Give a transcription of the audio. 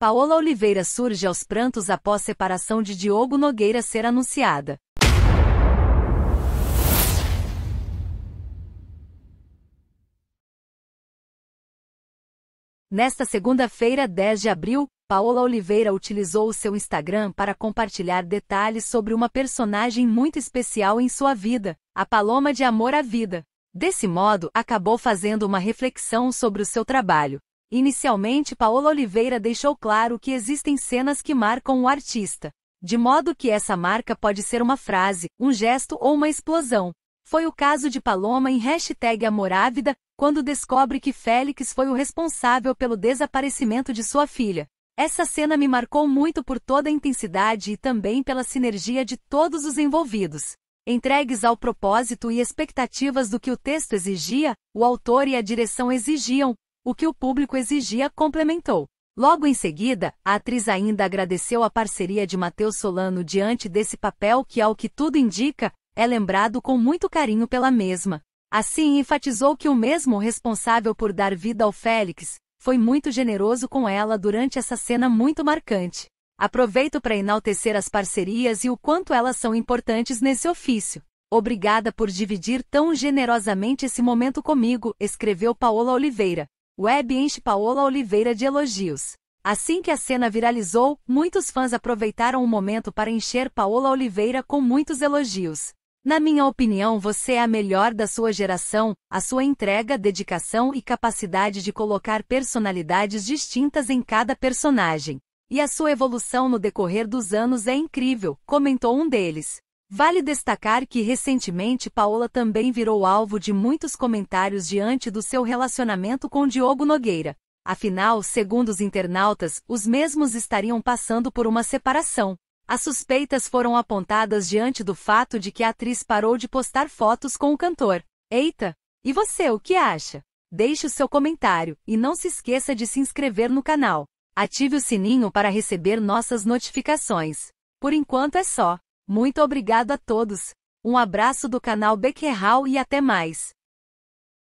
Paola Oliveira surge aos prantos após separação de Diogo Nogueira ser anunciada. Nesta segunda-feira, 10 de abril, Paola Oliveira utilizou o seu Instagram para compartilhar detalhes sobre uma personagem muito especial em sua vida, a Paloma de Amor à Vida. Desse modo, acabou fazendo uma reflexão sobre o seu trabalho, Inicialmente Paola Oliveira deixou claro que existem cenas que marcam o artista, de modo que essa marca pode ser uma frase, um gesto ou uma explosão. Foi o caso de Paloma em hashtag Amorávida, quando descobre que Félix foi o responsável pelo desaparecimento de sua filha. Essa cena me marcou muito por toda a intensidade e também pela sinergia de todos os envolvidos. Entregues ao propósito e expectativas do que o texto exigia, o autor e a direção exigiam, o que o público exigia, complementou. Logo em seguida, a atriz ainda agradeceu a parceria de Matheus Solano diante desse papel que, ao que tudo indica, é lembrado com muito carinho pela mesma. Assim, enfatizou que o mesmo responsável por dar vida ao Félix foi muito generoso com ela durante essa cena muito marcante. Aproveito para enaltecer as parcerias e o quanto elas são importantes nesse ofício. Obrigada por dividir tão generosamente esse momento comigo, escreveu Paola Oliveira. Web enche Paola Oliveira de elogios. Assim que a cena viralizou, muitos fãs aproveitaram o momento para encher Paola Oliveira com muitos elogios. Na minha opinião, você é a melhor da sua geração, a sua entrega, dedicação e capacidade de colocar personalidades distintas em cada personagem. E a sua evolução no decorrer dos anos é incrível, comentou um deles. Vale destacar que recentemente Paola também virou alvo de muitos comentários diante do seu relacionamento com Diogo Nogueira. Afinal, segundo os internautas, os mesmos estariam passando por uma separação. As suspeitas foram apontadas diante do fato de que a atriz parou de postar fotos com o cantor. Eita! E você, o que acha? Deixe o seu comentário e não se esqueça de se inscrever no canal. Ative o sininho para receber nossas notificações. Por enquanto é só. Muito obrigado a todos. Um abraço do canal Becquerral e até mais.